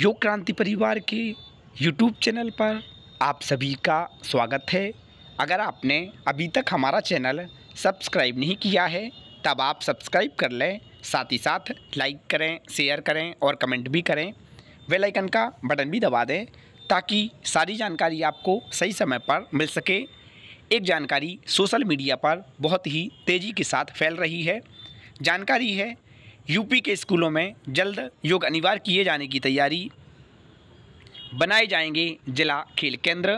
योग क्रांति परिवार के यूट्यूब चैनल पर आप सभी का स्वागत है अगर आपने अभी तक हमारा चैनल सब्सक्राइब नहीं किया है तब आप सब्सक्राइब कर लें साथ ही साथ लाइक करें शेयर करें और कमेंट भी करें बेल आइकन का बटन भी दबा दें ताकि सारी जानकारी आपको सही समय पर मिल सके एक जानकारी सोशल मीडिया पर बहुत ही तेज़ी के साथ फैल रही है जानकारी है यूपी के स्कूलों में जल्द योग अनिवार्य किए जाने की तैयारी बनाए जाएंगे जिला खेल केंद्र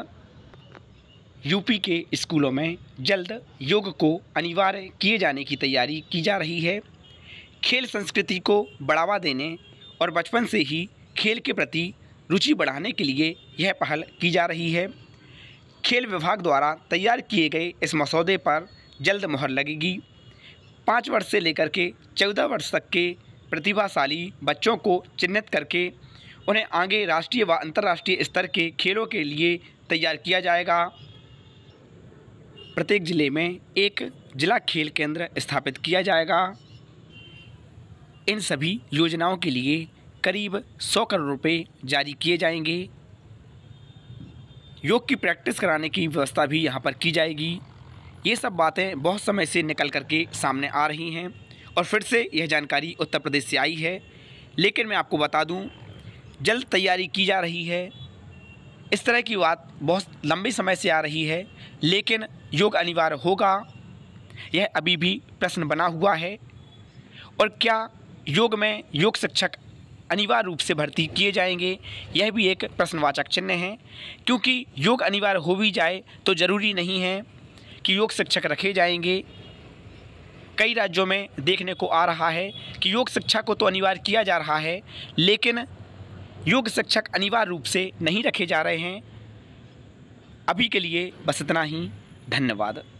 यूपी के स्कूलों में जल्द योग को अनिवार्य किए जाने की तैयारी की जा रही है खेल संस्कृति को बढ़ावा देने और बचपन से ही खेल के प्रति रुचि बढ़ाने के लिए यह पहल की जा रही है खेल विभाग द्वारा तैयार किए गए इस मसौदे पर जल्द मुहर लगेगी पाँच वर्ष से लेकर के चौदह वर्ष तक के प्रतिभाशाली बच्चों को चिन्हित करके उन्हें आगे राष्ट्रीय व अंतर्राष्ट्रीय स्तर के खेलों के लिए तैयार किया जाएगा प्रत्येक ज़िले में एक जिला खेल केंद्र स्थापित किया जाएगा इन सभी योजनाओं के लिए करीब सौ करोड़ रुपए जारी किए जाएंगे योग की प्रैक्टिस कराने की व्यवस्था भी यहाँ पर की जाएगी ये सब बातें बहुत समय से निकल करके सामने आ रही हैं और फिर से यह जानकारी उत्तर प्रदेश से आई है लेकिन मैं आपको बता दूं जल्द तैयारी की जा रही है इस तरह की बात बहुत लंबे समय से आ रही है लेकिन योग अनिवार्य होगा यह अभी भी प्रश्न बना हुआ है और क्या योग में योग शिक्षक अनिवार्य रूप से भर्ती किए जाएंगे यह भी एक प्रश्नवाचक चिन्ह है क्योंकि योग अनिवार्य हो भी जाए तो ज़रूरी नहीं है कि योग शिक्षक रखे जाएंगे कई राज्यों में देखने को आ रहा है कि योग शिक्षा को तो अनिवार्य किया जा रहा है लेकिन योग शिक्षक अनिवार्य रूप से नहीं रखे जा रहे हैं अभी के लिए बस इतना ही धन्यवाद